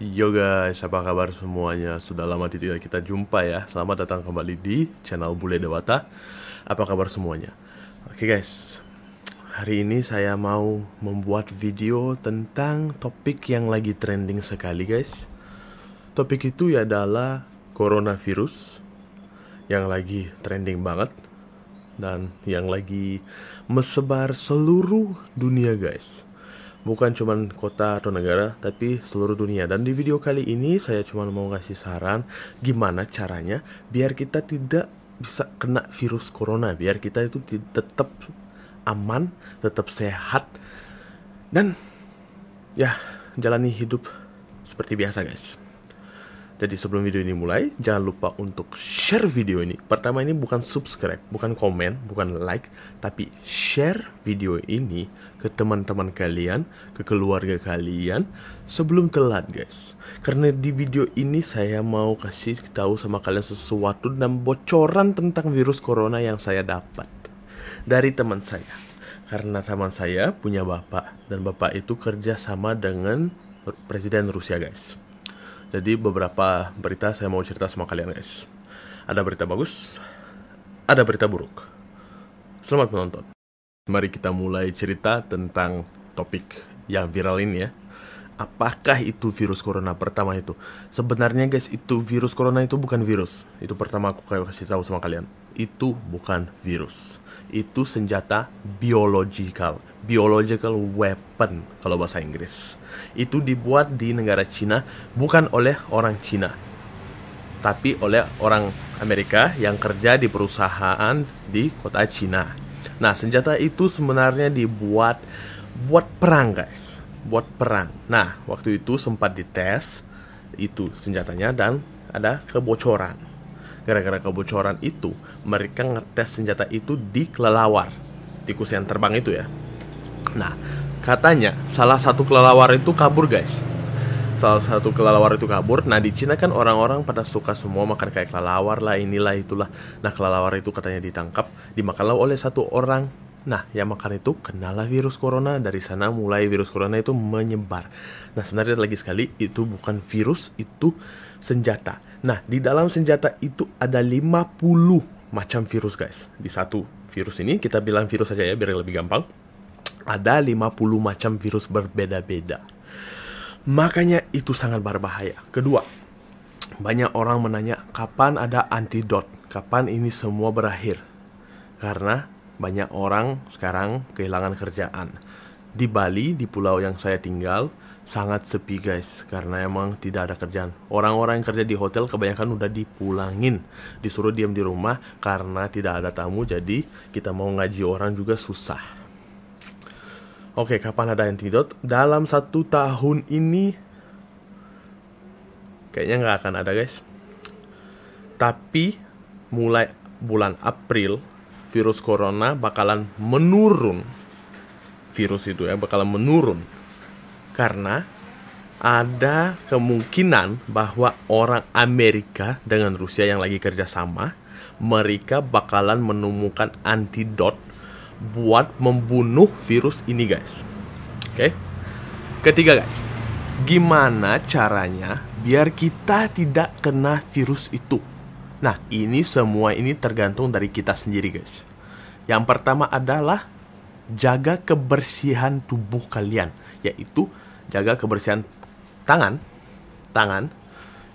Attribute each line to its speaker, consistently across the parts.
Speaker 1: Yo guys, apa kabar semuanya? Sudah lama tidak kita jumpa ya. Selamat datang kembali di channel Bule Dewata. Apa kabar semuanya? Oke okay guys, hari ini saya mau membuat video tentang topik yang lagi trending sekali guys. Topik itu ya adalah coronavirus yang lagi trending banget dan yang lagi mesebar seluruh dunia guys bukan cuma kota atau negara, tapi seluruh dunia. Dan di video kali ini saya cuma mau ngasih saran gimana caranya biar kita tidak bisa kena virus corona, biar kita itu tetap aman, tetap sehat dan ya jalani hidup seperti biasa guys. Jadi sebelum video ini mulai, jangan lupa untuk share video ini. Pertama ini bukan subscribe, bukan komen, bukan like, tapi share video ini ke teman-teman kalian, ke keluarga kalian sebelum telat, guys. Karena di video ini saya mau kasih tahu sama kalian sesuatu dan bocoran tentang virus corona yang saya dapat dari teman saya. Karena teman saya punya bapak dan bapak itu kerja sama dengan presiden Rusia, guys jadi beberapa berita saya mau cerita sama kalian guys. Ada berita bagus, ada berita buruk. Selamat menonton. Mari kita mulai cerita tentang topik yang viral ini ya. Apakah itu virus corona pertama itu? Sebenarnya guys, itu virus corona itu bukan virus. Itu pertama aku kayak kasih tahu sama kalian itu bukan virus. Itu senjata biological, biological weapon kalau bahasa Inggris. Itu dibuat di negara Cina bukan oleh orang Cina, tapi oleh orang Amerika yang kerja di perusahaan di kota Cina. Nah, senjata itu sebenarnya dibuat buat perang, guys. Buat perang. Nah, waktu itu sempat dites itu senjatanya dan ada kebocoran Gara-gara kebocoran itu, mereka ngetes senjata itu di kelelawar, tikus yang terbang itu ya. Nah, katanya salah satu kelelawar itu kabur, guys. Salah satu kelelawar itu kabur. Nah, di Cina kan orang-orang pada suka semua makan kayak kelelawar lah, inilah itulah. Nah, kelelawar itu katanya ditangkap, dimakanlah oleh satu orang Nah, yang makan itu kenalah virus corona. Dari sana mulai virus corona itu menyebar. Nah, sebenarnya lagi sekali, itu bukan virus, itu senjata. Nah, di dalam senjata itu ada 50 macam virus, guys. Di satu virus ini, kita bilang virus saja ya, biar lebih gampang. Ada 50 macam virus berbeda-beda. Makanya itu sangat berbahaya. Kedua, banyak orang menanya kapan ada antidot, kapan ini semua berakhir. Karena banyak orang sekarang kehilangan kerjaan. Di Bali, di pulau yang saya tinggal, sangat sepi guys karena emang tidak ada kerjaan. Orang-orang yang kerja di hotel kebanyakan udah dipulangin, disuruh diam di rumah karena tidak ada tamu jadi kita mau ngaji orang juga susah. Oke, kapan ada antidot? Dalam satu tahun ini kayaknya nggak akan ada guys. Tapi mulai bulan April virus corona bakalan menurun. Virus itu ya bakalan menurun. Karena ada kemungkinan bahwa orang Amerika dengan Rusia yang lagi kerjasama, mereka bakalan menemukan antidot buat membunuh virus ini guys. Oke. Ketiga guys, gimana caranya biar kita tidak kena virus itu? Nah, ini semua ini tergantung dari kita sendiri, guys. Yang pertama adalah jaga kebersihan tubuh kalian, yaitu jaga kebersihan tangan, tangan.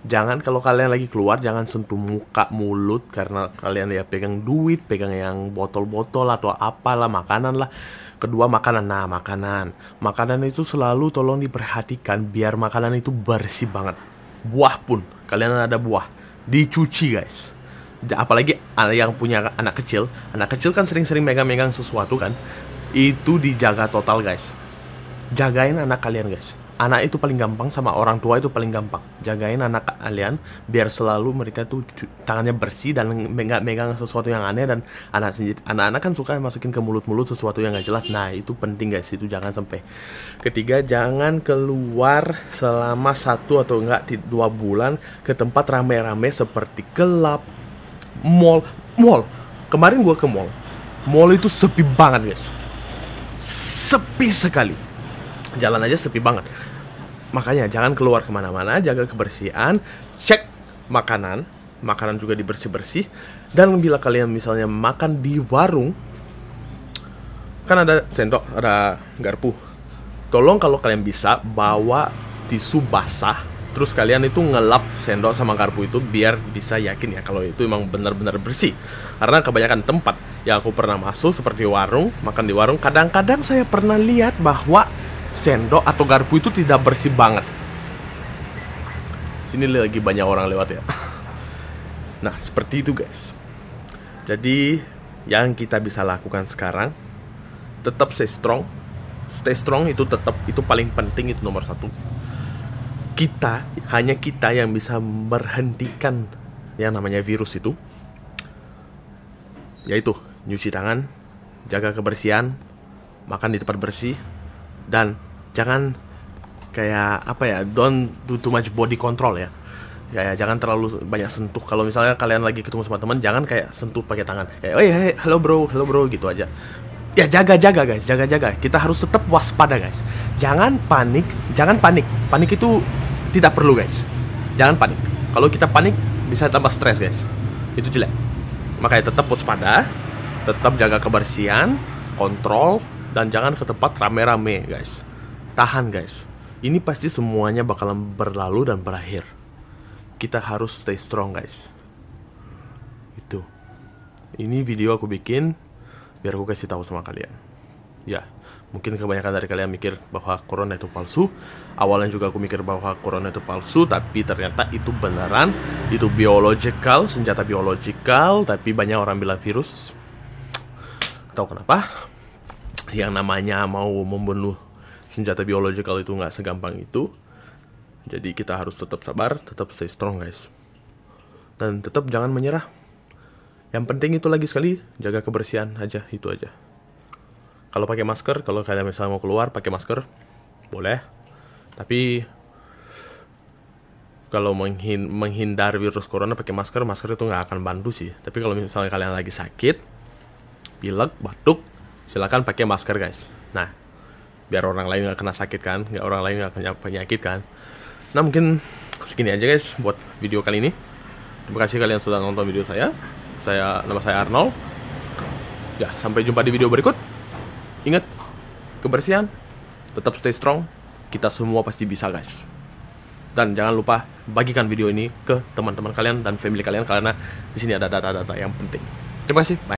Speaker 1: Jangan kalau kalian lagi keluar jangan sentuh muka, mulut karena kalian ya pegang duit, pegang yang botol-botol atau apalah makanan lah. Kedua makanan. Nah, makanan. Makanan itu selalu tolong diperhatikan biar makanan itu bersih banget. Buah pun, kalian ada buah dicuci guys apalagi yang punya anak kecil anak kecil kan sering-sering megang-megang sesuatu kan itu dijaga total guys jagain anak kalian guys anak itu paling gampang sama orang tua itu paling gampang jagain anak kalian biar selalu mereka tuh tangannya bersih dan nggak megang sesuatu yang aneh dan anak sendiri anak-anak kan suka masukin ke mulut-mulut sesuatu yang nggak jelas nah itu penting guys itu jangan sampai ketiga jangan keluar selama satu atau enggak dua bulan ke tempat rame-rame seperti gelap mall mall kemarin gua ke mall mall itu sepi banget guys sepi sekali jalan aja sepi banget makanya jangan keluar kemana-mana jaga kebersihan cek makanan makanan juga dibersih-bersih dan bila kalian misalnya makan di warung kan ada sendok ada garpu tolong kalau kalian bisa bawa tisu basah terus kalian itu ngelap sendok sama garpu itu biar bisa yakin ya kalau itu emang benar-benar bersih karena kebanyakan tempat yang aku pernah masuk seperti warung makan di warung kadang-kadang saya pernah lihat bahwa sendok atau garpu itu tidak bersih banget. Sini lagi banyak orang lewat ya. Nah, seperti itu guys. Jadi, yang kita bisa lakukan sekarang tetap stay strong. Stay strong itu tetap itu paling penting itu nomor satu. Kita hanya kita yang bisa berhentikan yang namanya virus itu. Yaitu nyuci tangan, jaga kebersihan, makan di tempat bersih, dan jangan kayak apa ya don't do too much body control ya kayak jangan terlalu banyak sentuh kalau misalnya kalian lagi ketemu sama teman jangan kayak sentuh pakai tangan kayak oh hey, hello bro hello bro gitu aja ya jaga jaga guys jaga jaga kita harus tetap waspada guys jangan panik jangan panik panik itu tidak perlu guys jangan panik kalau kita panik bisa tambah stres guys itu jelek makanya tetap waspada tetap jaga kebersihan kontrol dan jangan ke tempat rame-rame guys tahan guys ini pasti semuanya bakalan berlalu dan berakhir kita harus stay strong guys itu ini video aku bikin biar aku kasih tahu sama kalian ya mungkin kebanyakan dari kalian mikir bahwa corona itu palsu awalnya juga aku mikir bahwa corona itu palsu tapi ternyata itu beneran itu biological senjata biological tapi banyak orang bilang virus tahu kenapa yang namanya mau membunuh senjata biological itu nggak segampang itu. Jadi kita harus tetap sabar, tetap stay strong guys. Dan tetap jangan menyerah. Yang penting itu lagi sekali jaga kebersihan aja, itu aja. Kalau pakai masker, kalau kalian misalnya mau keluar pakai masker, boleh. Tapi kalau menghindar virus corona pakai masker, masker itu nggak akan bantu sih. Tapi kalau misalnya kalian lagi sakit, pilek, batuk, silakan pakai masker guys nah biar orang lain nggak kena sakit kan nggak orang lain nggak kena penyakit kan nah mungkin segini aja guys buat video kali ini terima kasih kalian sudah nonton video saya saya nama saya Arnold ya sampai jumpa di video berikut ingat kebersihan tetap stay strong kita semua pasti bisa guys dan jangan lupa bagikan video ini ke teman-teman kalian dan family kalian karena di sini ada data-data yang penting terima kasih bye